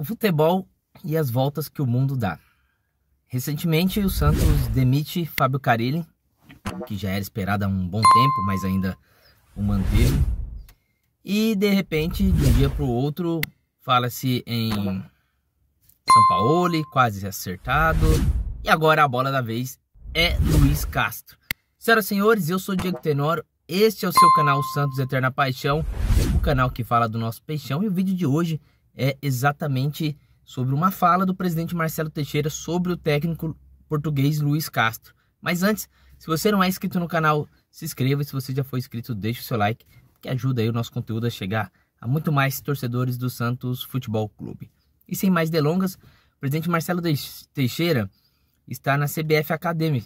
O futebol e as voltas que o mundo dá. Recentemente, o Santos demite Fábio Carilli, que já era esperado há um bom tempo, mas ainda o manteve. E de repente, de um dia para o outro, fala-se em São Paulo, quase acertado. E agora a bola da vez é Luiz Castro. Senhoras e senhores, eu sou Diego Tenório. Este é o seu canal Santos Eterna Paixão, o canal que fala do nosso peixão. E o vídeo de hoje é exatamente sobre uma fala do presidente Marcelo Teixeira sobre o técnico português Luiz Castro. Mas antes, se você não é inscrito no canal, se inscreva. Se você já foi inscrito, deixe o seu like, que ajuda aí o nosso conteúdo a chegar a muito mais torcedores do Santos Futebol Clube. E sem mais delongas, o presidente Marcelo Teixeira está na CBF Academy,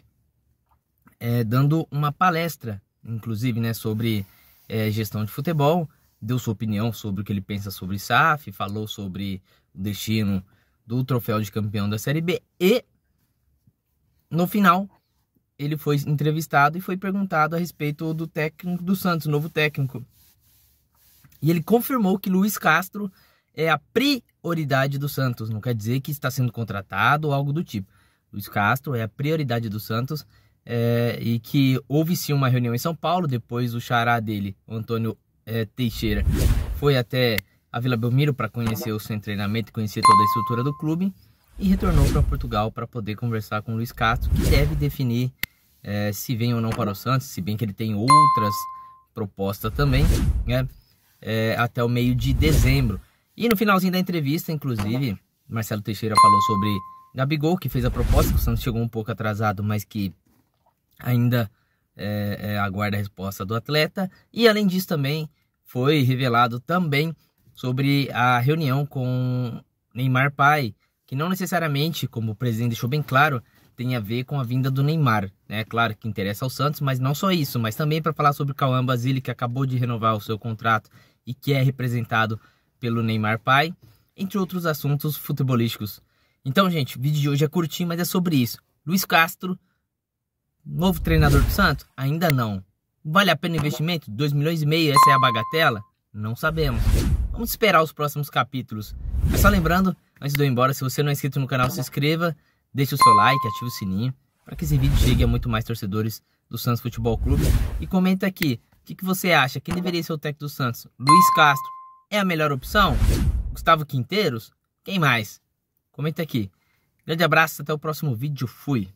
é, dando uma palestra, inclusive, né, sobre é, gestão de futebol, deu sua opinião sobre o que ele pensa sobre SAF, falou sobre o destino do troféu de campeão da Série B e no final ele foi entrevistado e foi perguntado a respeito do técnico do Santos, novo técnico. E ele confirmou que Luiz Castro é a prioridade do Santos, não quer dizer que está sendo contratado ou algo do tipo. Luiz Castro é a prioridade do Santos é, e que houve sim uma reunião em São Paulo, depois o xará dele, o Antônio é, Teixeira foi até a Vila Belmiro para conhecer o seu treinamento, conhecer toda a estrutura do clube e retornou para Portugal para poder conversar com o Luiz Castro, que deve definir é, se vem ou não para o Santos, se bem que ele tem outras propostas também, né? É, até o meio de dezembro. E no finalzinho da entrevista, inclusive, Marcelo Teixeira falou sobre Gabigol, que fez a proposta, que o Santos chegou um pouco atrasado, mas que ainda é, é, aguarda a resposta do atleta. E além disso também foi revelado também sobre a reunião com Neymar pai, que não necessariamente, como o presidente deixou bem claro, tem a ver com a vinda do Neymar. É né? claro que interessa ao Santos, mas não só isso, mas também para falar sobre o Cauã Basile, que acabou de renovar o seu contrato e que é representado pelo Neymar pai, entre outros assuntos futebolísticos. Então, gente, o vídeo de hoje é curtinho, mas é sobre isso. Luiz Castro Novo treinador do Santos? Ainda não. Vale a pena o investimento? 2 milhões e meio, essa é a bagatela? Não sabemos. Vamos esperar os próximos capítulos. Mas só lembrando, antes de eu ir embora, se você não é inscrito no canal, se inscreva, deixe o seu like, ative o sininho, para que esse vídeo chegue a muito mais torcedores do Santos Futebol Clube. E comenta aqui, o que, que você acha? Quem deveria ser o técnico do Santos? Luiz Castro é a melhor opção? Gustavo Quinteiros? Quem mais? Comenta aqui. Grande abraço, até o próximo vídeo. Fui!